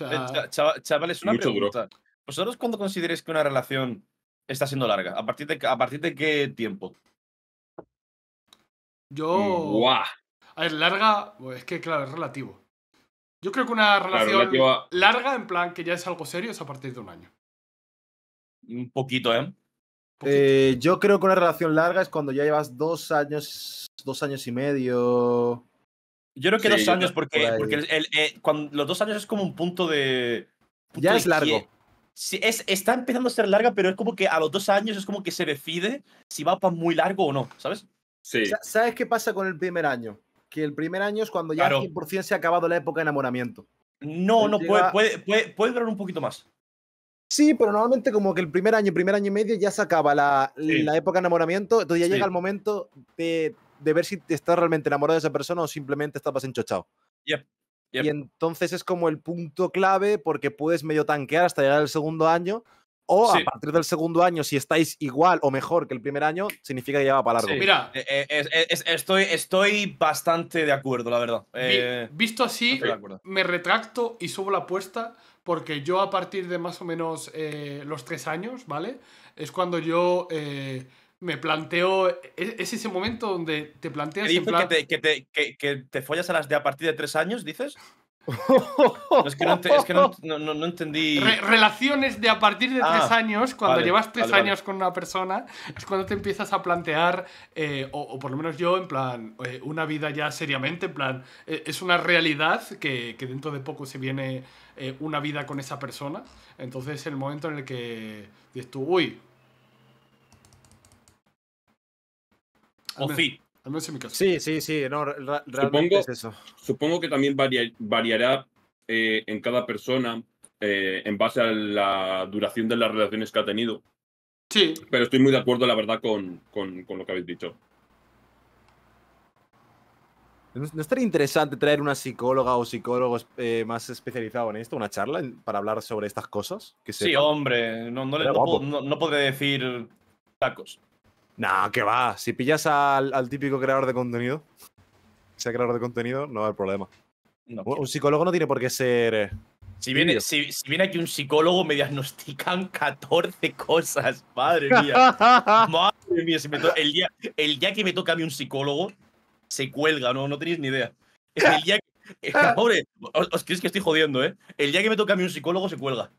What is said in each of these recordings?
Eh, chaval, chavales, una pregunta. ¿Vosotros cuándo consideráis que una relación está siendo larga? ¿A partir de, a partir de qué tiempo? Yo. A ver, larga. Pues, es que, claro, es relativo. Yo creo que una relación larga, en plan que ya es algo serio, es a partir de un año. Un poquito, ¿eh? Eh, yo creo que una relación larga es cuando ya llevas dos años, dos años y medio. Yo creo que dos años, porque, porque eh, cuando, los dos años es como un punto de. ya es largo. es, está empezando a ser larga, pero es como que a los dos años es como que se decide si va para muy largo o no, ¿sabes? Sí. ¿Sabes qué pasa con el primer año? Que el primer año es cuando ya 100% se ha acabado la época de enamoramiento. No, no, puede, puede, puede, durar un poquito más. Sí, pero normalmente como que el primer año, primer año y medio ya se acaba la, la época de enamoramiento. Entonces ya llega el momento de de ver si estás realmente enamorado de esa persona o simplemente estás enchochado. Yep. Y entonces es como el punto clave porque puedes medio tanquear hasta llegar al segundo año. O a partir del segundo año, si estáis igual o mejor que el primer año, significa que lleva va para largo. mira, eh, eh, eh, estoy, estoy bastante de acuerdo, la verdad. visto así, me retracto y subo la apuesta porque yo a partir de más o menos los tres años, ¿vale? Es cuando yo me planteo. E-, es, ese momento donde te planteas. En plan... que, te, que, follas a las de a partir de tres años, dices? no, es que, no, entendí. relaciones de a partir de tres ah, años, cuando llevas tres años con una persona, es cuando te empiezas a plantear, eh, o, por lo menos yo, en plan, eh, una vida ya seriamente, en plan, e-, es una realidad que, que, dentro de poco se viene eh, una vida con esa persona. Entonces, el momento en el que dices tú, uy, Al menos en mi caso. Sí, sí, sí, realmente supongo, es eso. Supongo que también variará eh, en cada persona eh, en base a la duración de las relaciones que ha tenido. Sí. Pero estoy muy de acuerdo, la verdad, con, lo que habéis dicho. ¿No estaría interesante traer una psicóloga o psicólogo eh, más especializado en esto, una charla para hablar sobre estas cosas? Que sí, hombre, no, no, no, podré decir tacos. No, que va. Si pillas al, típico creador de contenido, sea creador de contenido, no hay problema. un, un psicólogo no tiene por qué ser. Eh, si viene, si, viene aquí un psicólogo, me diagnostican 14 cosas. Madre mía. Madre mía. Si me el, día, el día que me toca a mí un psicólogo, se cuelga, ¿no? No tenéis ni idea. El día que. Pobre, os, os creéis que estoy jodiendo, ¿eh? El día que me toca a mí un psicólogo, se cuelga.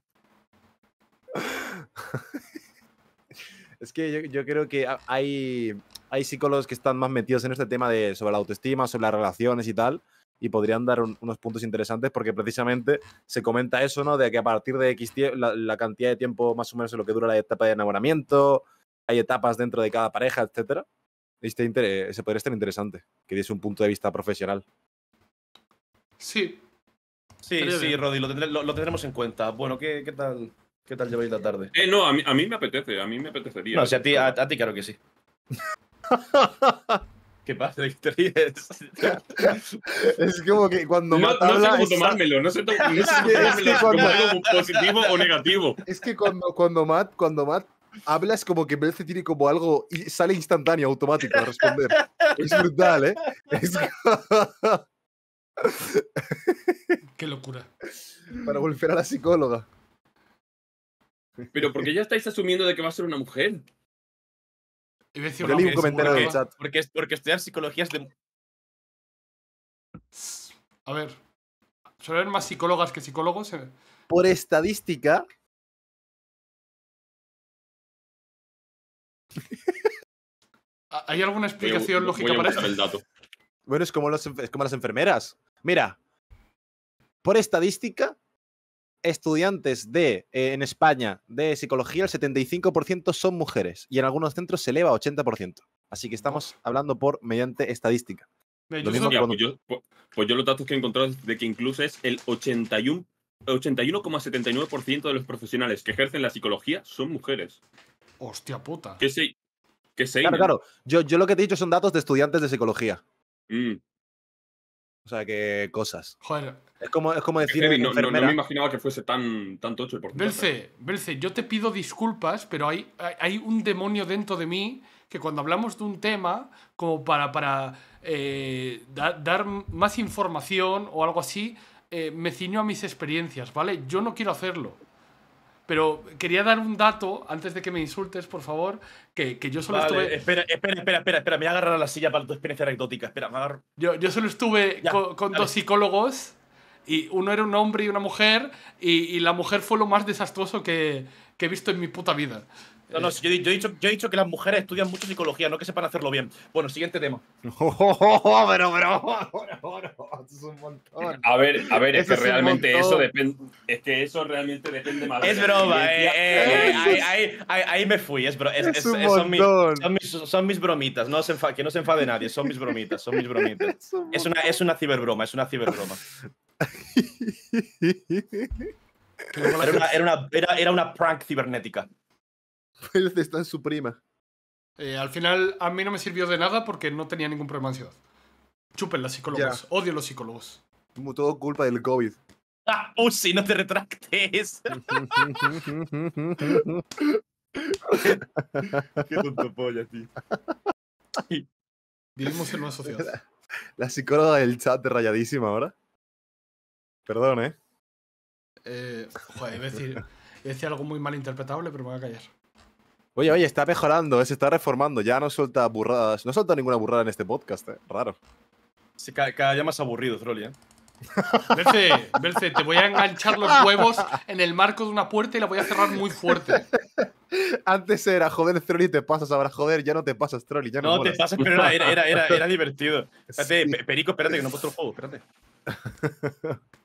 Es que yo, creo que hay, hay psicólogos que están más metidos en este tema de, sobre la autoestima, sobre las relaciones y tal, y podrían dar unos puntos interesantes porque precisamente se comenta eso, ¿no? De que a partir de X la, cantidad de tiempo más o menos en lo que dura la etapa de enamoramiento, hay etapas dentro de cada pareja, etc. Este ese podría estar interesante, que diese un punto de vista profesional. Sí. Sí, sí, Rodi, lo, tendremos en cuenta. Bueno, qué tal? ¿Qué tal lleváis la tarde? Eh, no, a mí, me apetece, a mí me apetecería. No, o sea, a ti, a, ti claro que sí. ¿Qué pasa? ¿Te ríes? es como que cuando Matt no habla, sé cómo tomármelo, no sé, si es como algo positivo o negativo. Es que cuando, Matt, habla es como que parece tiene como algo y sale instantáneo, automático a responder. Es brutal, ¿eh? Qué locura. Para volver a la psicóloga. Pero porque ya estáis asumiendo de que va a ser una mujer. Yo leí un porque, en el chat. Porque, porque estudiar psicología es de. A ver. Suelen más psicólogas que psicólogos. Eh. Por estadística. ¿Hay alguna explicación lógica para eso. El dato. Bueno, como, es como las enfermeras. Mira. Por estadística, estudiantes de, eh, en España de psicología, el 75% son mujeres y en algunos centros se eleva a 80%. Así que estamos hablando por mediante estadística. Pues, pues, pues, yo, los datos que he encontrado es de que incluso es el 81,79% de los profesionales que ejercen la psicología son mujeres. Hostia puta. Que se, claro, claro. Yo, yo lo que te he dicho son datos de estudiantes de psicología. Mm. O sea, que cosas. Es como, decir. no, me imaginaba que fuese tan, tocho el porcentaje. Belce, yo te pido disculpas, pero hay, hay un demonio dentro de mí que cuando hablamos de un tema, como para, para eh, dar más información o algo así, eh, me ciño a mis experiencias, ¿vale? Yo no quiero hacerlo pero quería dar un dato antes de que me insultes, por favor, que, que yo solo estuve... Espera, espera, espera, espera, espera, me voy a agarrar a la silla para tu experiencia anecdótica, espera, me agarro... Yo, yo solo estuve con, con dos psicólogos y uno era un hombre y una mujer y, y la mujer fue lo más desastroso que, que he visto en mi puta vida. No, no, yo, he dicho, que las mujeres estudian mucho psicología, no que sepan hacerlo bien. Bueno, siguiente tema. pero, A ver, a ver, es que realmente eso depende. Es que eso realmente depende más. Es broma, eh, eh, ahí, ahí, me fui, son, mis, bromitas, que no se enfade nadie, son mis bromitas, son mis bromitas. es, una, es una ciberbroma, es una ciberbroma. era, era una prank cibernética. Pues está en su prima. Eh, al final, a mí no me sirvió de nada porque no tenía ningún problema de ansiedad. Chupen las psicólogos. Odio los psicólogos. todo culpa del COVID. Ah, oh, uh, si no te retractes. Qué tonto polla, tío. Vivimos en una sociedad. La, psicóloga del chat de rayadísima ahora. Perdón, ¿eh? eh joder, decir, algo muy mal interpretable, pero me voy a callar. Oye, oye, está mejorando, eh, se está reformando, ya no suelta burradas, no suelta ninguna burrada en este podcast, eh. raro. Sí, cada, cada día más aburrido, Trolli, ¿eh? Belce, Belce, te voy a enganchar los huevos en el marco de una puerta y la voy a cerrar muy fuerte. Antes era joder, Trolli, te pasas. Ahora joder, ya no te pasas, Trolli. Ya no, no te pasas, pero era, era, era, divertido. Espérate, Perico, espérate, que no he puesto el juego, espérate.